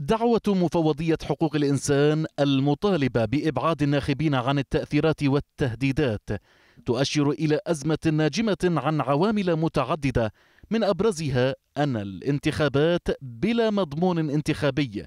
دعوة مفوضية حقوق الإنسان المطالبة بإبعاد الناخبين عن التأثيرات والتهديدات تؤشر إلى أزمة ناجمة عن عوامل متعددة من أبرزها أن الانتخابات بلا مضمون انتخابي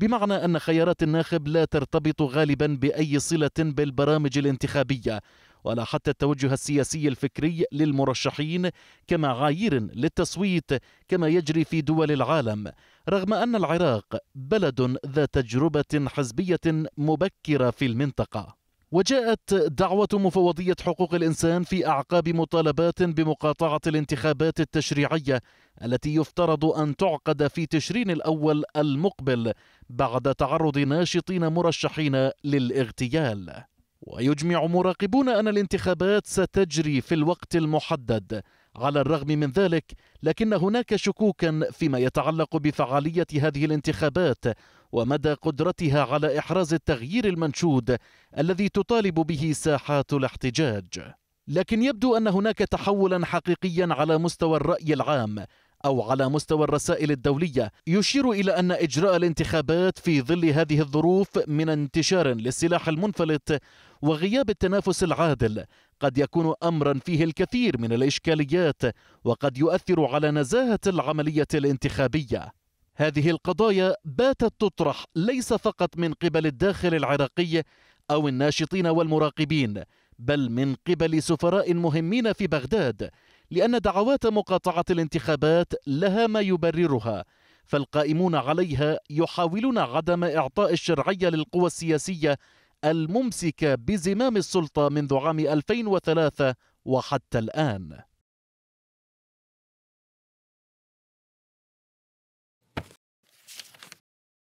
بمعنى أن خيارات الناخب لا ترتبط غالبا بأي صلة بالبرامج الانتخابية ولا حتى التوجه السياسي الفكري للمرشحين كمعايير للتصويت كما يجري في دول العالم رغم أن العراق بلد ذا تجربة حزبية مبكرة في المنطقة وجاءت دعوة مفوضية حقوق الإنسان في أعقاب مطالبات بمقاطعة الانتخابات التشريعية التي يفترض أن تعقد في تشرين الأول المقبل بعد تعرض ناشطين مرشحين للاغتيال ويجمع مراقبون أن الانتخابات ستجري في الوقت المحدد على الرغم من ذلك لكن هناك شكوكا فيما يتعلق بفعالية هذه الانتخابات ومدى قدرتها على إحراز التغيير المنشود الذي تطالب به ساحات الاحتجاج لكن يبدو أن هناك تحولا حقيقيا على مستوى الرأي العام أو على مستوى الرسائل الدولية يشير إلى أن إجراء الانتخابات في ظل هذه الظروف من انتشار للسلاح المنفلت وغياب التنافس العادل قد يكون أمرا فيه الكثير من الإشكاليات وقد يؤثر على نزاهة العملية الانتخابية هذه القضايا باتت تطرح ليس فقط من قبل الداخل العراقي أو الناشطين والمراقبين بل من قبل سفراء مهمين في بغداد لأن دعوات مقاطعة الانتخابات لها ما يبررها فالقائمون عليها يحاولون عدم إعطاء الشرعية للقوى السياسية الممسكة بزمام السلطة منذ عام 2003 وحتى الآن